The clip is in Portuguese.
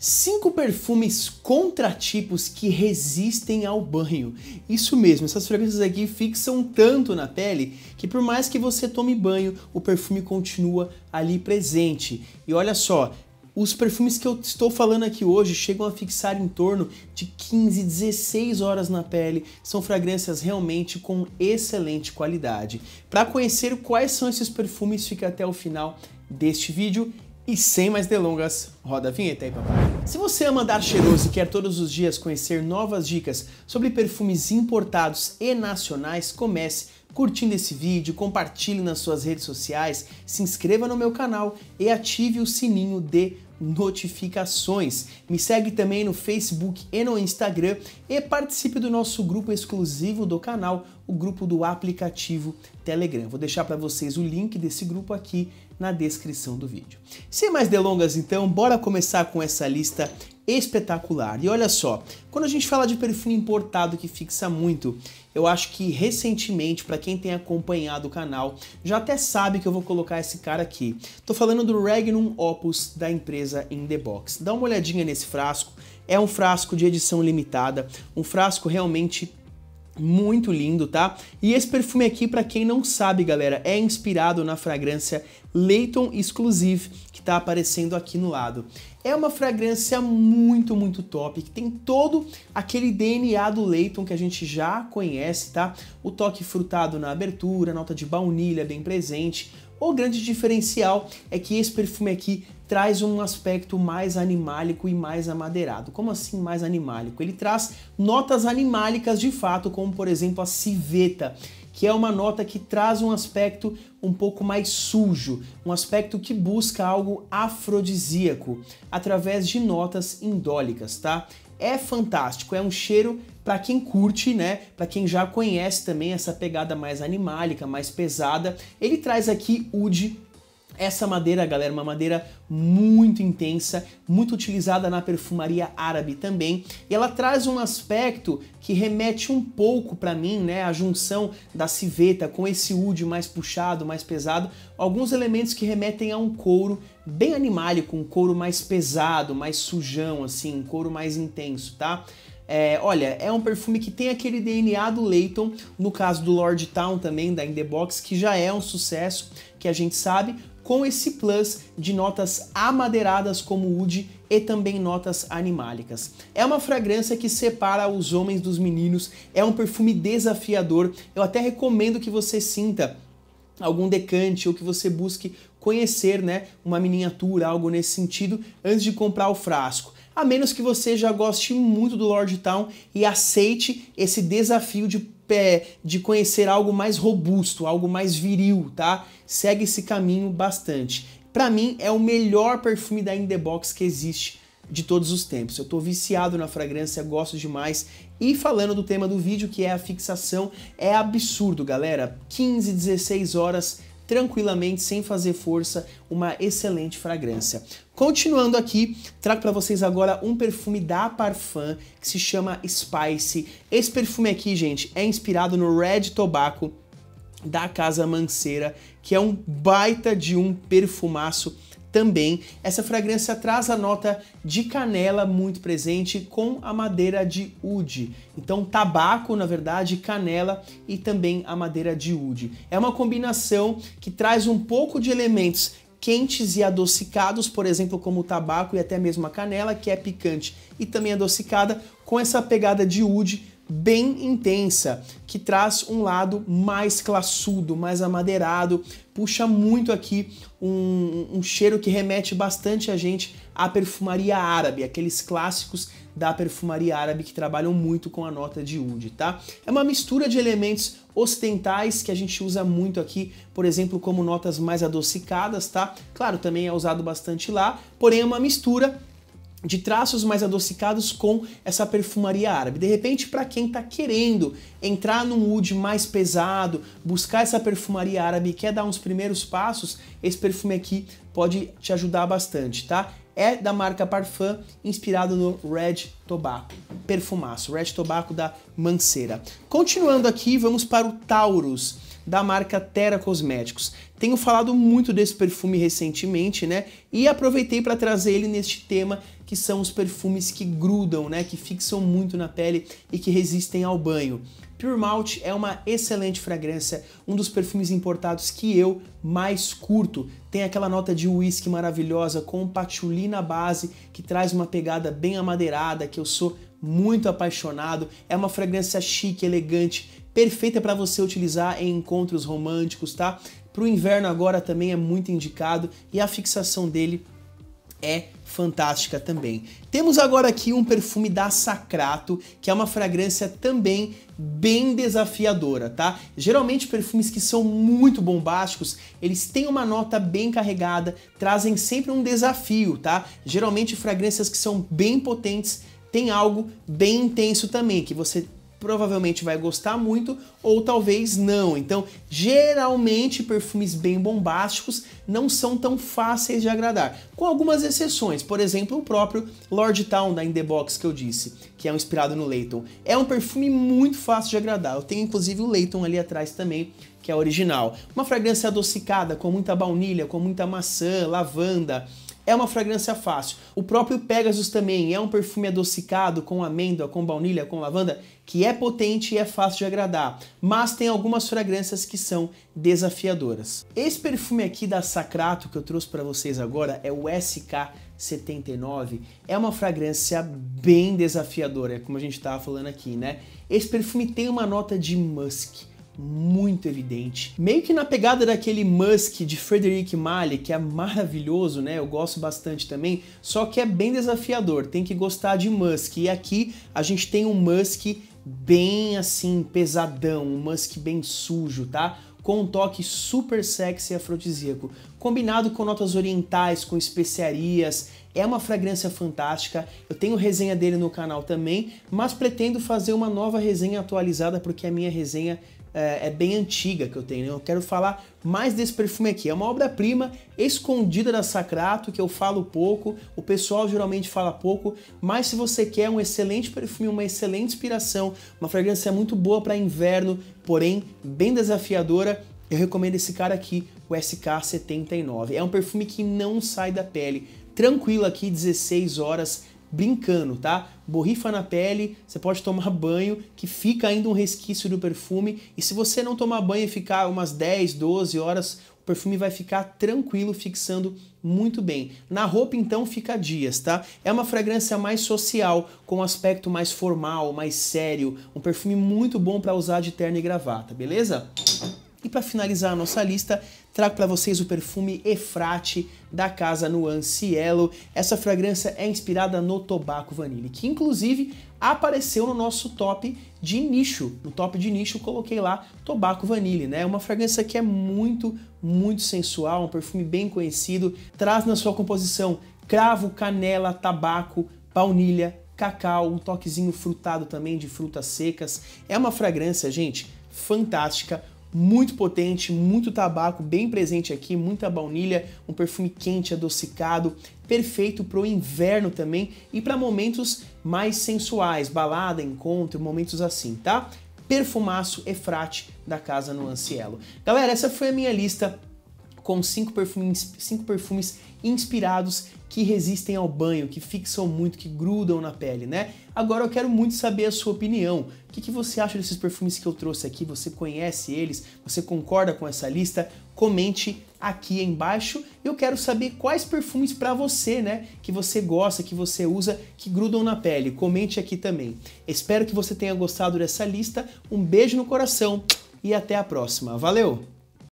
Cinco perfumes contratipos que resistem ao banho. Isso mesmo, essas fragrâncias aqui fixam tanto na pele que por mais que você tome banho, o perfume continua ali presente. E olha só, os perfumes que eu estou falando aqui hoje chegam a fixar em torno de 15, 16 horas na pele. São fragrâncias realmente com excelente qualidade. Para conhecer quais são esses perfumes, fica até o final deste vídeo e sem mais delongas, roda a vinheta aí, papai. Se você ama andar cheiroso e quer todos os dias conhecer novas dicas sobre perfumes importados e nacionais, comece curtindo esse vídeo, compartilhe nas suas redes sociais, se inscreva no meu canal e ative o sininho de notificações. Me segue também no Facebook e no Instagram e participe do nosso grupo exclusivo do canal o grupo do aplicativo Telegram. Vou deixar para vocês o link desse grupo aqui na descrição do vídeo. Sem mais delongas, então, bora começar com essa lista espetacular. E olha só, quando a gente fala de perfil importado que fixa muito, eu acho que recentemente, para quem tem acompanhado o canal, já até sabe que eu vou colocar esse cara aqui. Tô falando do Regnum Opus da empresa In The Box. Dá uma olhadinha nesse frasco, é um frasco de edição limitada, um frasco realmente muito lindo, tá? E esse perfume aqui, para quem não sabe, galera, é inspirado na fragrância Leighton Exclusive, que tá aparecendo aqui no lado. É uma fragrância muito, muito top, que tem todo aquele DNA do Leighton que a gente já conhece, tá? O toque frutado na abertura, nota de baunilha bem presente. O grande diferencial é que esse perfume aqui traz um aspecto mais animálico e mais amadeirado. Como assim mais animálico? Ele traz notas animálicas de fato, como por exemplo a civeta, que é uma nota que traz um aspecto um pouco mais sujo, um aspecto que busca algo afrodisíaco através de notas indólicas, tá? É fantástico, é um cheiro para quem curte, né? Para quem já conhece também essa pegada mais animálica, mais pesada. Ele traz aqui oud essa madeira, galera, é uma madeira muito intensa, muito utilizada na perfumaria árabe também, e ela traz um aspecto que remete um pouco para mim, né, a junção da civeta com esse oud mais puxado, mais pesado, alguns elementos que remetem a um couro bem animálico, um couro mais pesado, mais sujão assim, um couro mais intenso, tá? É, olha, é um perfume que tem aquele DNA do Leighton, no caso do Lord Town também, da In The Box, que já é um sucesso, que a gente sabe, com esse plus de notas amadeiradas como oud e também notas animálicas. É uma fragrância que separa os homens dos meninos, é um perfume desafiador. Eu até recomendo que você sinta algum decante ou que você busque conhecer, né, uma miniatura, algo nesse sentido, antes de comprar o frasco a menos que você já goste muito do Lord Town e aceite esse desafio de de conhecer algo mais robusto, algo mais viril, tá? Segue esse caminho bastante. Para mim é o melhor perfume da In The Box que existe de todos os tempos. Eu tô viciado na fragrância, gosto demais. E falando do tema do vídeo, que é a fixação, é absurdo, galera. 15, 16 horas tranquilamente, sem fazer força, uma excelente fragrância. Continuando aqui, trago para vocês agora um perfume da Parfum que se chama Spice. Esse perfume aqui, gente, é inspirado no Red Tobacco da Casa Manceira, que é um baita de um perfumaço também, essa fragrância traz a nota de canela muito presente com a madeira de oud. Então, tabaco, na verdade, canela e também a madeira de oud. É uma combinação que traz um pouco de elementos quentes e adocicados, por exemplo, como o tabaco e até mesmo a canela, que é picante e também adocicada, com essa pegada de oud bem intensa, que traz um lado mais classudo, mais amadeirado, puxa muito aqui um, um, cheiro que remete bastante a gente à perfumaria árabe, aqueles clássicos da perfumaria árabe que trabalham muito com a nota de oud, tá? É uma mistura de elementos ocidentais que a gente usa muito aqui, por exemplo, como notas mais adocicadas, tá? Claro, também é usado bastante lá, porém é uma mistura de traços mais adocicados com essa perfumaria árabe. De repente, para quem está querendo entrar num wood mais pesado, buscar essa perfumaria árabe, quer dar uns primeiros passos, esse perfume aqui pode te ajudar bastante, tá? É da marca Parfum, inspirado no Red Tobacco, perfumaço, Red Tobacco da Manceira. Continuando aqui, vamos para o Taurus da marca Terra Cosméticos. Tenho falado muito desse perfume recentemente, né? E aproveitei para trazer ele neste tema, que são os perfumes que grudam, né? Que fixam muito na pele e que resistem ao banho. Pure Malt é uma excelente fragrância, um dos perfumes importados que eu mais curto. Tem aquela nota de uísque maravilhosa com patchouli na base, que traz uma pegada bem amadeirada, que eu sou muito apaixonado. É uma fragrância chique, elegante, perfeita para você utilizar em encontros românticos, tá? Para o inverno agora também é muito indicado e a fixação dele é fantástica também. Temos agora aqui um perfume da Sacrato, que é uma fragrância também bem desafiadora, tá? Geralmente perfumes que são muito bombásticos, eles têm uma nota bem carregada, trazem sempre um desafio, tá? Geralmente fragrâncias que são bem potentes tem algo bem intenso também, que você provavelmente vai gostar muito ou talvez não. Então, geralmente perfumes bem bombásticos não são tão fáceis de agradar, com algumas exceções. Por exemplo, o próprio Lord Town da In The Box que eu disse, que é um inspirado no Leighton. É um perfume muito fácil de agradar. Eu tenho inclusive o Leighton ali atrás também, que é original. Uma fragrância adocicada com muita baunilha, com muita maçã, lavanda, é uma fragrância fácil. O próprio Pegasus também é um perfume adocicado com amêndoa, com baunilha, com lavanda, que é potente e é fácil de agradar, mas tem algumas fragrâncias que são desafiadoras. Esse perfume aqui da Sacrato que eu trouxe para vocês agora é o SK79, é uma fragrância bem desafiadora, é como a gente estava falando aqui, né? Esse perfume tem uma nota de musk, muito evidente. Meio que na pegada daquele Musk de Frederic Malle, que é maravilhoso, né? Eu gosto bastante também, só que é bem desafiador, tem que gostar de Musk. E aqui a gente tem um Musk bem assim, pesadão, um Musk bem sujo, tá? com um toque super sexy e afrodisíaco, combinado com notas orientais, com especiarias. É uma fragrância fantástica. Eu tenho resenha dele no canal também, mas pretendo fazer uma nova resenha atualizada porque a minha resenha é, é, bem antiga que eu tenho. Né? Eu quero falar mais desse perfume aqui. É uma obra-prima escondida da Sacrato, que eu falo pouco, o pessoal geralmente fala pouco, mas se você quer um excelente perfume, uma excelente inspiração, uma fragrância muito boa para inverno, porém bem desafiadora, eu recomendo esse cara aqui, o SK79. É um perfume que não sai da pele. Tranquilo aqui, 16 horas brincando, tá? Borrifa na pele, você pode tomar banho, que fica ainda um resquício do perfume. E se você não tomar banho e ficar umas 10, 12 horas, o perfume vai ficar tranquilo, fixando muito bem. Na roupa, então, fica dias, tá? É uma fragrância mais social, com um aspecto mais formal, mais sério. Um perfume muito bom para usar de terno e gravata, beleza? E para finalizar a nossa lista, trago para vocês o perfume Efrate da casa Nuance Cielo. Essa fragrância é inspirada no tobaco vanille, que inclusive apareceu no nosso top de nicho. No top de nicho coloquei lá tobaco vanille, né? Uma fragrância que é muito, muito sensual, um perfume bem conhecido, traz na sua composição cravo, canela, tabaco, baunilha, cacau, um toquezinho frutado também de frutas secas. É uma fragrância, gente, fantástica muito potente, muito tabaco bem presente aqui, muita baunilha, um perfume quente, adocicado, perfeito para o inverno também e para momentos mais sensuais, balada, encontro, momentos assim, tá? Perfumaço Efrate da Casa no Ancielo. Galera, essa foi a minha lista com cinco perfumes, cinco perfumes inspirados que resistem ao banho, que fixam muito, que grudam na pele, né? Agora eu quero muito saber a sua opinião. O que, que você acha desses perfumes que eu trouxe aqui? Você conhece eles? Você concorda com essa lista? Comente aqui embaixo. Eu quero saber quais perfumes para você, né, que você gosta, que você usa, que grudam na pele. Comente aqui também. Espero que você tenha gostado dessa lista. Um beijo no coração e até a próxima. Valeu!